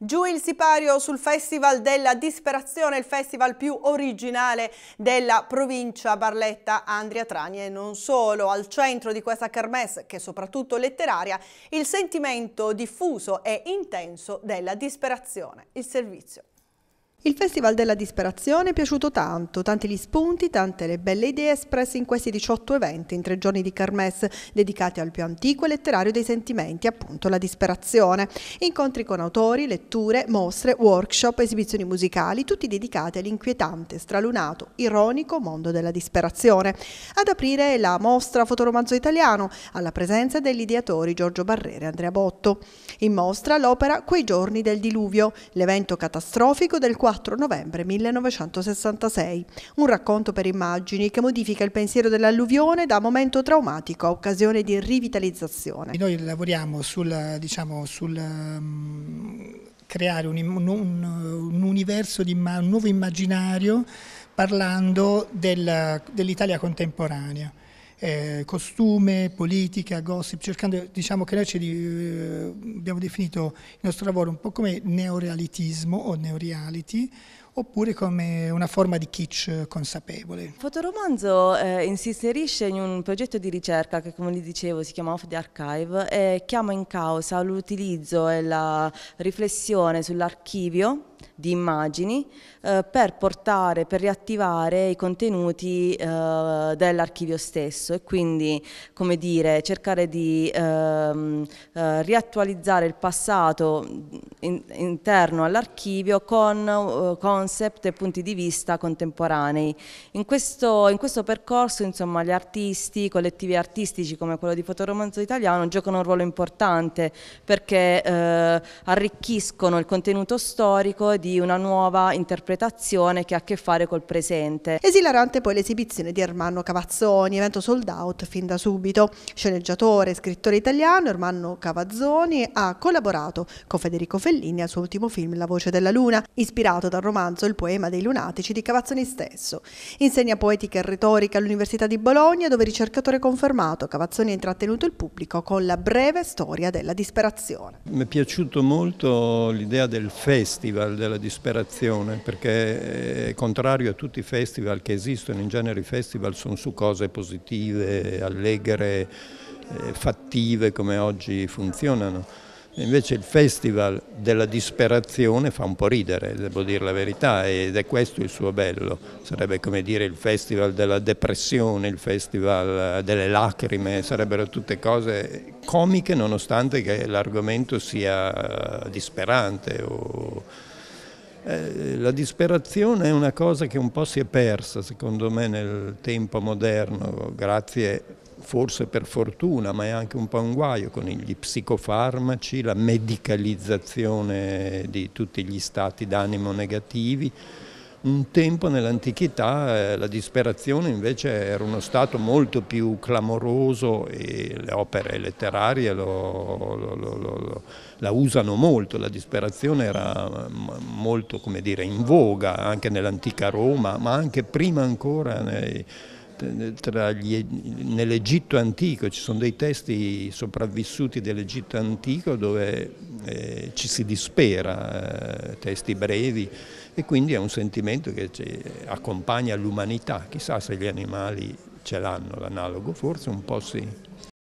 Giù il sipario sul Festival della Disperazione, il festival più originale della provincia Barletta Andria Trani e non solo. Al centro di questa kermesse, che è soprattutto letteraria, il sentimento diffuso e intenso della disperazione. Il servizio. Il Festival della Disperazione è piaciuto tanto, tanti gli spunti, tante le belle idee espresse in questi 18 eventi in tre giorni di Kermesse dedicati al più antico e letterario dei sentimenti, appunto la disperazione. Incontri con autori, letture, mostre, workshop, esibizioni musicali, tutti dedicati all'inquietante, stralunato, ironico mondo della disperazione. Ad aprire la mostra Fotoromanzo Italiano, alla presenza degli ideatori Giorgio Barrere e Andrea Botto. In mostra l'opera Quei giorni del diluvio, l'evento catastrofico del quale 4 novembre 1966, un racconto per immagini che modifica il pensiero dell'alluvione da momento traumatico a occasione di rivitalizzazione. Noi lavoriamo sul, diciamo, sul mm, creare un, un, un universo, di, un nuovo immaginario parlando del, dell'Italia contemporanea eh, costume, politica, gossip, cercando, diciamo che noi ci, eh, abbiamo definito il nostro lavoro un po' come neorealitismo o neoreality, oppure come una forma di kitsch consapevole. Il fotoromanzo eh, insisterisce in un progetto di ricerca che come vi dicevo si chiama Off the Archive e chiama in causa l'utilizzo e la riflessione sull'archivio di immagini eh, per portare, per riattivare i contenuti eh, dell'archivio stesso e quindi come dire cercare di ehm, eh, riattualizzare il passato in, interno all'archivio con uh, concept e punti di vista contemporanei. In questo, in questo percorso insomma, gli artisti, i collettivi artistici come quello di Fotoromanzo Italiano giocano un ruolo importante perché eh, arricchiscono il contenuto storico di una nuova interpretazione che ha a che fare col presente. Esilarante poi l'esibizione di Ermanno Cavazzoni, evento sold out fin da subito. Sceneggiatore e scrittore italiano Ermanno Cavazzoni ha collaborato con Federico Federico Fellini al suo ultimo film La voce della luna, ispirato dal romanzo Il poema dei lunatici di Cavazzoni stesso. Insegna poetica e retorica all'Università di Bologna, dove ricercatore confermato Cavazzoni ha intrattenuto il pubblico con la breve storia della disperazione. Mi è piaciuto molto l'idea del festival della disperazione, perché eh, è contrario a tutti i festival che esistono, in genere i festival sono su cose positive, allegre, eh, fattive come oggi funzionano. Invece il festival della disperazione fa un po' ridere, devo dire la verità, ed è questo il suo bello. Sarebbe come dire il festival della depressione, il festival eh, delle lacrime, sarebbero tutte cose comiche nonostante che l'argomento sia eh, disperante o eh, la disperazione è una cosa che un po' si è persa, secondo me, nel tempo moderno, grazie forse per fortuna, ma è anche un po' un guaio con gli psicofarmaci, la medicalizzazione di tutti gli stati d'animo negativi. Un tempo nell'antichità eh, la disperazione invece era uno stato molto più clamoroso e le opere letterarie lo, lo, lo, la usano molto, la disperazione era mm, molto dire, in voga anche nell'antica Roma, ma anche prima ancora nei, nell'Egitto antico, ci sono dei testi sopravvissuti dell'Egitto antico dove eh, ci si dispera, eh, testi brevi, e quindi è un sentimento che accompagna l'umanità, chissà se gli animali ce l'hanno l'analogo, forse un po' sì.